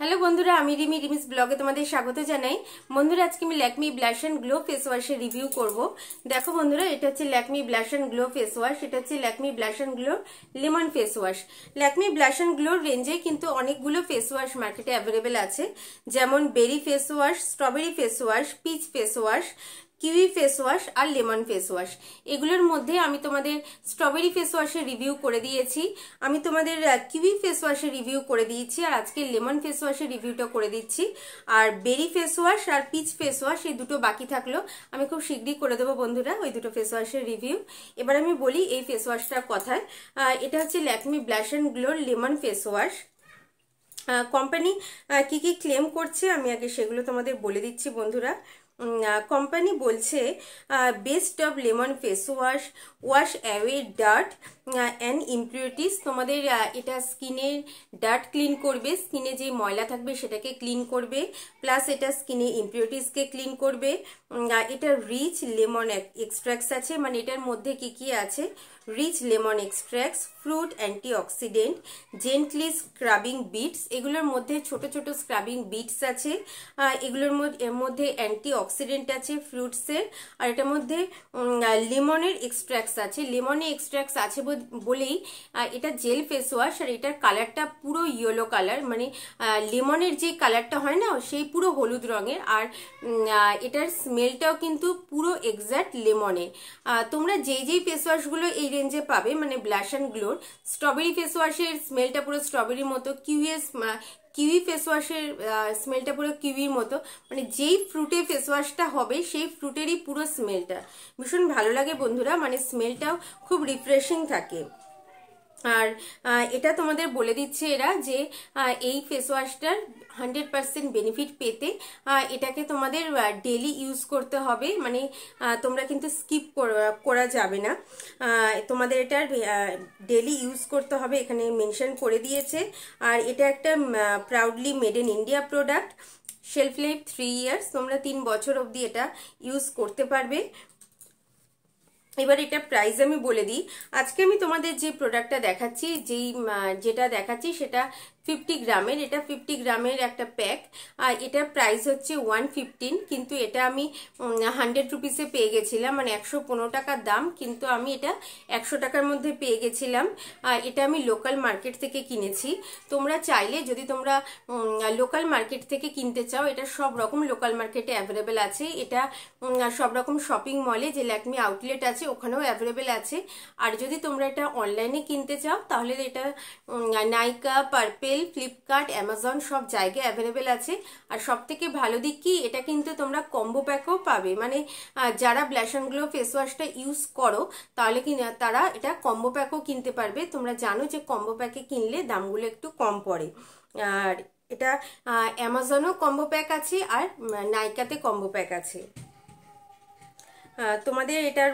hello বন্ধুরা আমি রিমি রিমিস ব্লগে তোমাদের স্বাগত জানাই বন্ধুরা আজকে আমি Lakme blush and glow face ওয়াশের রিভিউ করব দেখো বন্ধুরা এটা হচ্ছে Lakme blush and glow face wash এটা হচ্ছে Lakme blush and glow lemon face wash Lakme blush and গ্লোর রেঞ্জে কিন্তু অনেকগুলো ফেস ওয়াশ মার্কেটে অ্যাভেলেবেল আছে যেমন berry face wash strawberry face wash peach face wash kiwi face wash আর লেমন ফেস ওয়াশ এগুলোর মধ্যে আমি তোমাদের স্ট্রবেরি ফেস ওয়াশের রিভিউ করে দিয়েছি আমি তোমাদের কিউই ফেস ওয়াশের রিভিউ করে দিয়েছি আর আজকে লেমন ফেস ওয়াশের রিভিউটা করে দিচ্ছি আর বেরি ফেস ওয়াশ আর পিচ ফেস ওয়াশ এই দুটো বাকি থাকলো আমি খুব শীঘ্রই করে দেবো বন্ধুরা ওই দুটো ফেস ওয়াশের রিভিউ এবার আমি বলি এই ফেস ওয়াশটার কথায় এটা হচ্ছে ল্যাকমি ব্ল্যাশ অ্যান্ড গ্লোর লেমন ফেস ওয়াশ কোম্পানি কি কি ক্লেম করছে আমি আগে সেগুলো তোমাদের বলে দিচ্ছি বন্ধুরা কোম্পানি বলছে best of lemon face wash wash away dirt and impurities তোমাদের এটা স্কিনের ডার্ট ক্লিন করবে স্কিনে যে ময়লা থাকবে সেটাকে ক্লিন করবে প্লাস এটা স্কিনে ইম্পিউরিটিসকে ক্লিন করবে এটা রিচ লেমন এক্সট্র্যাক্টস আছে মানে এটার মধ্যে কি কি আছে rich lemon extracts fruit antioxidant gently scrubbing beads এগুলোর মধ্যে ছোট ছোট স্ক্রাবিং বিটস আছে এগুলোর মধ্যে অ্যান্টিঅক্সিডেন্ট আছে ফ্রুটসের আর এটার মধ্যে লেমনের এক্সট্র্যাক্টস আছে লেমনে এক্সট্র্যাক্টস আছে বলেই এটা জেল ফেস ওয়াশ আর এটার কালারটা পুরো ইয়েলো কালার মানে লেমনের যে কালারটা হয় না সেই পুরো হলুদ রঙের আর এটার স্মেলটাও কিন্তু পুরো এক্স্যাক্ট লেমনের তোমরা যেই যেই ফেস ওয়াশগুলো এই রেঞ্জে পাবে মানে ব্ল্যাশ অ্যান্ড গ্লোর স্ট্রবেরি ফেস ওয়াশের স্মেলটা পুরো স্ট্রবেরির মতো কিউএস কিউই ফেস ওয়াশের স্মেলটা পুরো কিউইর মতো মানে যেই ফ্রুটে ফেস ওয়াশটা হবে সেই ফ্রুটেরই পুরো স্মেলটা ভীষণ ভালো লাগে বন্ধুরা মানে স্মেলটাও খুব রিফ্রেশিং থাকে আর এটা তোমাদের বলে দিচ্ছে এরা যে এই ফেস ওয়াশটার হান্ড্রেড পারসেন্ট বেনিফিট পেতে এটাকে তোমাদের ডেলি ইউজ করতে হবে মানে তোমরা কিন্তু স্কিপ করা যাবে না তোমাদের এটা ডেলি ইউজ করতে হবে এখানে মেনশন করে দিয়েছে আর এটা একটা proudly made in India product shelf life three years তোমরা তিন বছর অবধি এটা ইউজ করতে পারবে এবার এটা প্রাইস আমি বলে দিই আজকে আমি তোমাদের যে প্রোডাক্টটা দেখাচ্ছি যেই যেটা দেখাচ্ছি সেটা ফিফটি গ্রামের এটা ফিফটি গ্রামের একটা প্যাক আর এটার প্রাইস হচ্ছে ওয়ান ফিফটিন কিন্তু এটা আমি হান্ড্রেড রুপিসে পেয়ে গেছিলাম মানে একশো পনেরো টাকার দাম কিন্তু আমি এটা একশো টাকার মধ্যে পেয়ে গেছিলাম আর এটা আমি লোকাল মার্কেট থেকে কিনেছি তোমরা চাইলে যদি তোমরা লোকাল মার্কেট থেকে কিনতে চাও এটা সব রকম লোকাল মার্কেটে অ্যাভেলেবেল আছে এটা সব রকম শপিং মলে যে ল্যাকমি আউটলেট আছে ওখানেও অ্যাভেলেবেল আছে আর যদি তোমরা এটা অনলাইনে কিনতে চাও তাহলে এটা নাইকা পার্পেল সেল ফ্লিপকার্ট অ্যামাজন সব জায়গায় অ্যাভেলেবেল আছে আর সব থেকে ভালো দিক কি এটা কিন্তু তোমরা কম্বো প্যাকও পাবে মানে যারা ব্ল্যাশনগুলো ফেস ওয়াশটা ইউজ করো তাহলে কি তারা এটা কম্বো প্যাকও কিনতে পারবে তোমরা জানো যে কম্বো প্যাকে কিনলে দামগুলো একটু কম পড়ে আর এটা অ্যামাজনও কম্বো প্যাক আছে আর নাইকাতে কম্বো প্যাক আছে তোমাদের এটার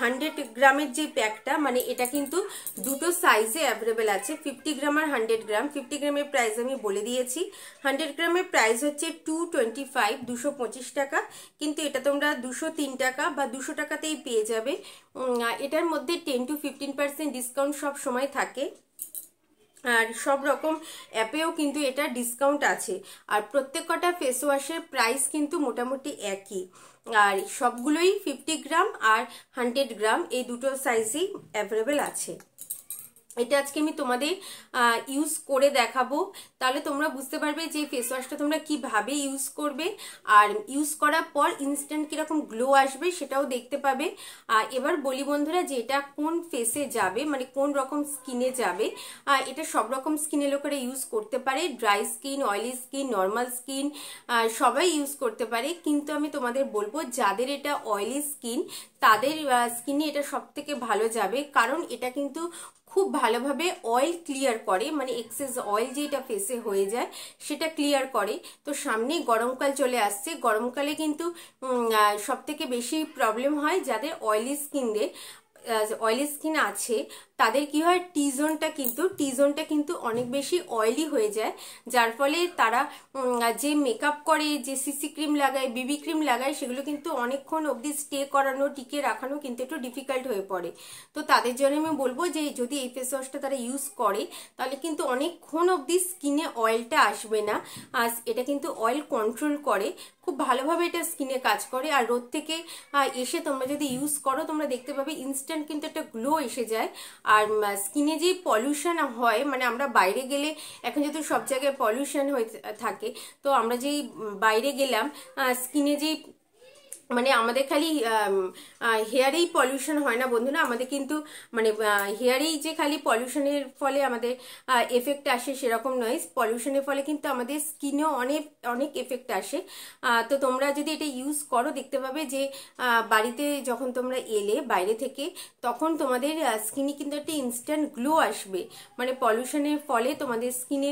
হান্ড্রেড গ্রামের যে প্যাকটা মানে এটা কিন্তু দুটো সাইজে অ্যাভেলেবেল আছে ফিফটি গ্রাম আর হান্ড্রেড গ্রাম ফিফটি গ্রামের প্রাইস আমি বলে দিয়েছি হান্ড্রেড গ্রামের প্রাইস হচ্ছে টু টোয়েন্টি ফাইভ দুশো পঁচিশ টাকা কিন্তু এটা তোমরা দুশো তিন টাকা বা দুশো টাকাতেই পেয়ে যাবে এটার মধ্যে ten to fifteen percent discount সব সময় থাকে আর সব রকম অ্যাপেও কিন্তু এটা ডিসকাউন্ট আছে আর প্রত্যেক কটা ফেস ওয়াশের প্রাইস কিন্তু মোটামুটি একই আর সবগুলোই ফিফটি গ্রাম আর হান্ড্রেড গ্রাম এই দুটো সাইজেই অ্যাভেলেবেল আছে এটা আজকে আমি তোমাদের ইউজ করে দেখাবো তাহলে তোমরা বুঝতে পারবে যে ফেস ওয়াশটা তোমরা কিভাবে ইউজ করবে আর ইউজ করার পর ইনস্ট্যান্ট কীরকম গ্লো আসবে সেটাও দেখতে পাবে এবার বলি বন্ধুরা যে এটা কোন ফেসে যাবে মানে কোন রকম স্কিনে যাবে এটা সব রকম স্কিনে লোকেরা ইউজ করতে পারে dry skin oily skin normal skin সবাই ইউজ করতে পারে কিন্তু আমি তোমাদের বলবো যাদের এটা অয়েলি স্কিন তাদের স্কিনে এটা সব থেকে ভালো যাবে কারণ এটা কিন্তু খুব ভালোভাবে অয়েল ক্লিয়ার করে মানে এক্সেস অয়েল যেটা ফেসে হয়ে যায় সেটা ক্লিয়ার করে তো সামনে গরমকাল চলে আসছে গরমকালে কিন্তু সবথেকে বেশি প্রবলেম হয় যাদের অয়েলি স্কিনদের অয়েলি স্কিন আছে তাদের কি হয় টি জোনটা কিন্তু টি জোনটা কিন্তু অনেক বেশি অয়েলি হয়ে যায় যার ফলে তারা যে মেকআপ করে যে সিসি ক্রিম লাগায় বিবি ক্রিম লাগায় সেগুলো কিন্তু অনেকক্ষণ অবধি স্টে করানো টিকে রাখানো কিন্তু একটু ডিফিকাল্ট হয়ে পড়ে তো তাদের জন্য আমি বলবো যে যদি এই ফেস ওয়াশটা তারা ইউজ করে তাহলে কিন্তু অনেকক্ষণ অবধি স্কিনে অয়েলটা আসবে না আর এটা কিন্তু অয়েল কন্ট্রোল করে খুব ভালোভাবে এটা স্কিনে কাজ করে আর রোদ থেকে এসে তোমরা যদি ইউজ করো তোমরা দেখতে পাবে ইনস্ট্যান্ট কিন্তু একটা গ্লো এসে যায় আর স্কিনে যে পলিউশন হয় মানে আমরা বাইরে গেলে এখন যেহেতু সব জায়গায় পলিউশন হয়ে থাকে তো আমরা যেই বাইরে গেলাম স্কিনে যেই মানে আমাদের খালি হেয়ারেই পলিউশন হয় না বন্ধুরা আমাদের কিন্তু মানে হেয়ারেই যে খালি পলিউশনের ফলে আমাদের এফেক্ট আসে সেরকম নয় পলিউশনের ফলে কিন্তু আমাদের স্কিনেও অনেক অনেক এফেক্ট আসে তো তোমরা যদি এটা ইউজ করো দেখতে পাবে যে বাড়িতে যখন তোমরা এলে বাইরে থেকে তখন তোমাদের স্কিনে কিন্তু একটা ইনস্ট্যান্ট গ্লো আসবে মানে পলিউশনের ফলে তোমাদের স্কিনে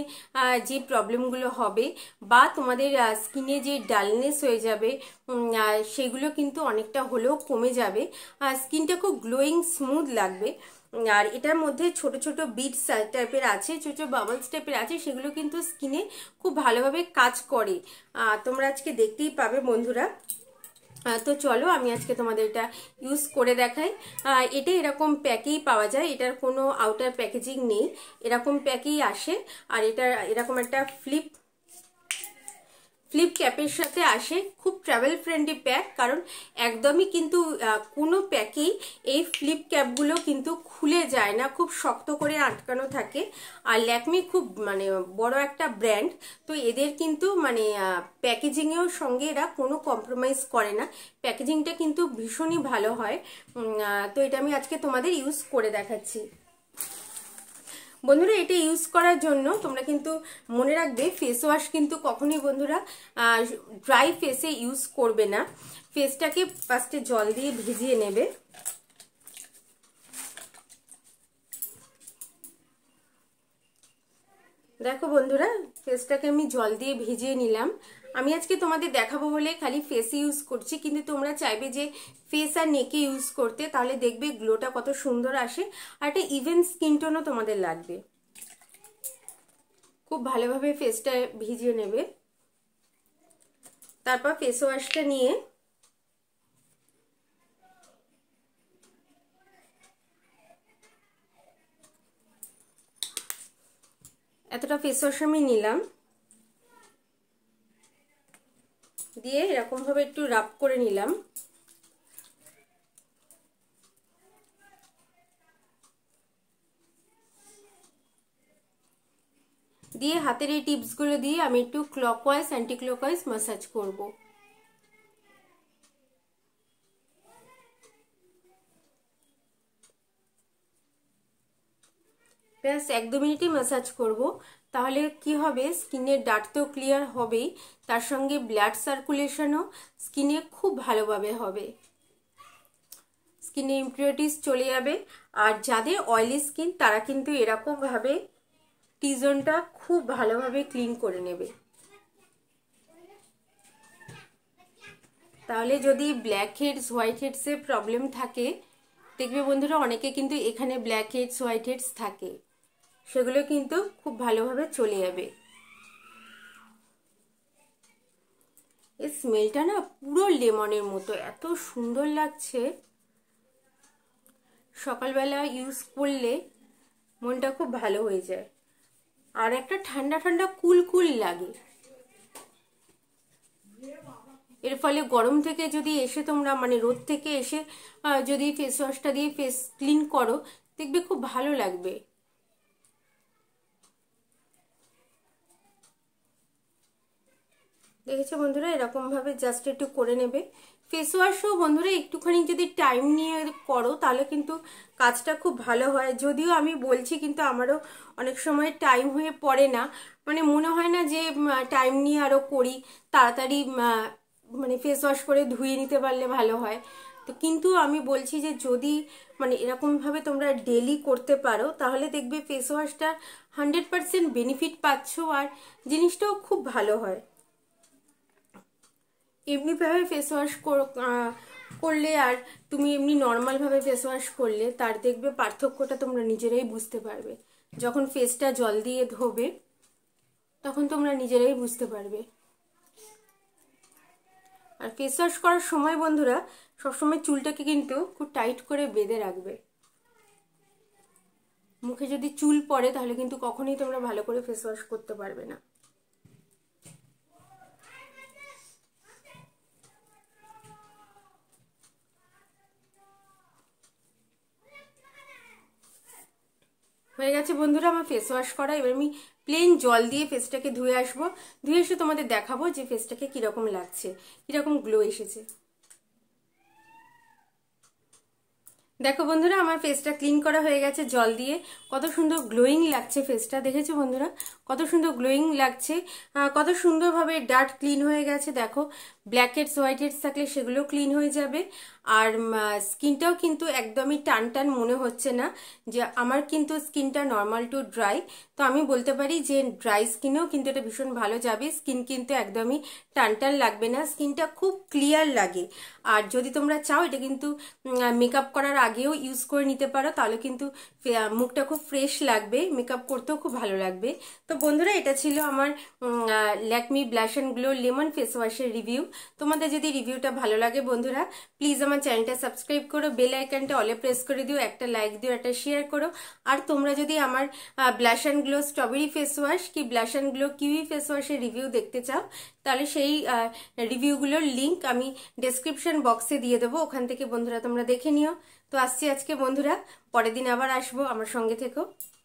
যে প্রবলেমগুলো হবে বা তোমাদের স্কিনে যে ডালনেস হয়ে যাবে সেই এগুলো কিন্তু অনেকটা হলেও কমে যাবে আর স্কিনটা খুব গ্লোয়িং স্মুথ লাগবে আর এটার মধ্যে ছোট ছোট বিটস টাইপের আছে ছোট ছোট বাবলস টাইপের আছে সেগুলো কিন্তু স্কিনে খুব ভালোভাবে কাজ করে তোমরা আজকে দেখতেই পাবে বন্ধুরা তো চলো আমি আজকে তোমাদের এটা ইউজ করে দেখাই এটা এরকম প্যাকেই পাওয়া যায় এটার কোনো আউটার প্যাকেজিং নেই এরকম প্যাকেই আসে আর এটা এরকম একটা ফ্লিপ ফ্লিপ ক্যাপের সাথে আসে খুব ট্রাভেল ফ্রেন্ডলি প্যাক কারণ একদমই কিন্তু কোনো প্যাকেই এই ফ্লিপ ক্যাপগুলো কিন্তু খুলে যায় না খুব শক্ত করে আটকানো থাকে আর ল্যাকমি খুব মানে বড় একটা ব্র্যান্ড তো এদের কিন্তু মানে প্যাকেজিংয়েও সঙ্গে এরা কোনো কম্প্রোমাইজ করে না প্যাকেজিংটা কিন্তু ভীষণই ভালো হয় তো এটা আমি আজকে তোমাদের ইউজ করে দেখাচ্ছি বন্ধুরা এটা ইউজ করার জন্য তোমরা কিন্তু মনে রাখবে ফেস ওয়াশ কিন্তু কখনোই বন্ধুরা ড্রাই ফেসে ইউজ করবে না ফেসটাকে ফার্স্টে জল দিয়ে ভিজিয়ে নেবে দেখো বন্ধুরা ফেসটাকে আমি জল দিয়ে ভিজিয়ে নিলাম আমি আজকে তোমাদের দেখাবো বলে খালি ফেসে ইউজ করছি কিন্তু তোমরা চাইবে যে ফেস আর নেকে ইউজ করতে তাহলে দেখবে গ্লোটা কত সুন্দর আসে আর একটা ইভেন স্কিন টোনও তোমাদের লাগবে খুব ভালোভাবে ফেসটা ভিজিয়ে নেবে তারপর ফেস ওয়াশটা নিয়ে এতটা ফেস ওয়াশ আমি নিলাম দিয়ে এরকমভাবে একটু রাপ করে নিলাম দিয়ে হাতের এই টিপসগুলো দিয়ে আমি একটু ক্লকওয়াইজ অ্যান্টি ক্লকওয়াইজ ম্যাসাজ করবো ব্যাস এক দু মিনিটই ম্যাসাজ করব তাহলে কি হবে স্কিনের ডাট তো ক্লিয়ার হবেই তার সঙ্গে ব্লাড সার্কুলেশনও স্কিনে খুব ভালোভাবে হবে স্কিনে ইম্পিউরিটিস চলে যাবে আর যাদের অয়েলি স্কিন তারা কিন্তু এরকমভাবে টিজনটা খুব ভালোভাবে ক্লিন করে নেবে তাহলে যদি ব্ল্যাক হেডস হোয়াইট হেডসের প্রবলেম থাকে দেখবে বন্ধুরা অনেকে কিন্তু এখানে ব্ল্যাক হেডস হোয়াইট হেডস থাকে সেগুলো কিন্তু খুব ভালোভাবে চলে যাবে এই স্মেলটা না পুরো লেমনের মতো এত সুন্দর লাগছে সকালবেলা ইউজ করলে মনটা খুব ভালো হয়ে যায় আর একটা ঠান্ডা ঠান্ডা কুল কুল লাগে এর ফলে গরম থেকে যদি এসে তোমরা মানে রোদ থেকে এসে যদি ফেস ওয়াশটা দিয়ে ফেস ক্লিন করো দেখবে খুব ভালো লাগবে দেখেছো বন্ধুরা এরকমভাবে জাস্ট একটু করে নেবে ফেস ওয়াশও বন্ধুরা একটুখানি যদি টাইম নিয়ে করো তাহলে কিন্তু কাজটা খুব ভালো হয় যদিও আমি বলছি কিন্তু আমারও অনেক সময় টাইম হয়ে পড়ে না মানে মনে হয় না যে টাইম নিয়ে আরও করি তাড়াতাড়ি মানে ফেস ওয়াশ করে ধুয়ে নিতে পারলে ভালো হয় তো কিন্তু আমি বলছি যে যদি মানে এরকমভাবে তোমরা ডেলি করতে পারো তাহলে দেখবে ফেস ওয়াশটা হান্ড্রেড পারসেন্ট বেনিফিট পাচ্ছ আর জিনিসটাও খুব ভালো হয় এমনিভাবে ফেস ওয়াশ করলে আর তুমি এমনি নর্মালভাবে ফেস ওয়াশ করলে তার দেখবে পার্থক্যটা তোমরা নিজেরাই বুঝতে পারবে যখন ফেসটা জল দিয়ে ধোবে তখন তোমরা নিজেরাই বুঝতে পারবে আর ফেস ওয়াশ করার সময় বন্ধুরা সবসময় চুলটাকে কিন্তু খুব টাইট করে বেঁধে রাখবে মুখে যদি চুল পড়ে তাহলে কিন্তু কখনোই তোমরা ভালো করে ফেস ওয়াশ করতে পারবে না হয়ে গেছে বন্ধুরা আমার ফেস ওয়াশ করা এবার আমি প্লেন জল দিয়ে ফেসটাকে ধুয়ে আসবো ধুয়ে এসে তোমাদের দেখাবো যে ফেসটাকে কীরকম লাগছে কীরকম গ্লো এসেছে দেখো বন্ধুরা আমার ফেসটা ক্লিন করা হয়ে গেছে জল দিয়ে কত সুন্দর গ্লোয়িং লাগছে ফেসটা দেখেছো বন্ধুরা কত সুন্দর গ্লোয়িং লাগছে কত সুন্দরভাবে ডার্ট ক্লিন হয়ে গেছে দেখো ব্ল্যাক হেডস হোয়াইট হেডস থাকলে সেগুলো ক্লিন হয়ে যাবে আর স্কিনটাও কিন্তু একদমই টান টান মনে হচ্ছে না যে আমার কিন্তু স্কিনটা নর্মাল টু ড্রাই তো আমি বলতে পারি যে ড্রাই স্কিনেও কিন্তু এটা ভীষণ ভালো যাবে স্কিন কিন্তু একদমই টান টান লাগবে না স্কিনটা খুব ক্লিয়ার লাগে আর যদি তোমরা চাও এটা কিন্তু মেকআপ করার আগেও ইউজ করে নিতে পারো তাহলে কিন্তু মুখটা খুব ফ্রেশ লাগবে মেকআপ করতেও খুব ভালো লাগবে তো বন্ধুরা এটা ছিল আমার Lakme blush and glow lemon face ওয়াশের রিভিউ তোমাদের যদি রিভিউটা ভালো লাগে বন্ধুরা প্লিজ আমার আমার চ্যানেলটা সাবস্ক্রাইব করো বেল আইকনটা অলে প্রেস করে দিও একটা লাইক দিও একটা শেয়ার করো আর তোমরা যদি আমার blush and glow strawberry face wash কি blush and glow kiwi face ওয়াশের রিভিউ দেখতে চাও তাহলে সেই রিভিউগুলোর লিঙ্ক আমি ডেসক্রিপশন বক্সে দিয়ে দেবো ওখান থেকে বন্ধুরা তোমরা দেখে নিও তো আসছি আজকে বন্ধুরা পরের দিন আবার আসবো আমার সঙ্গে থেকেও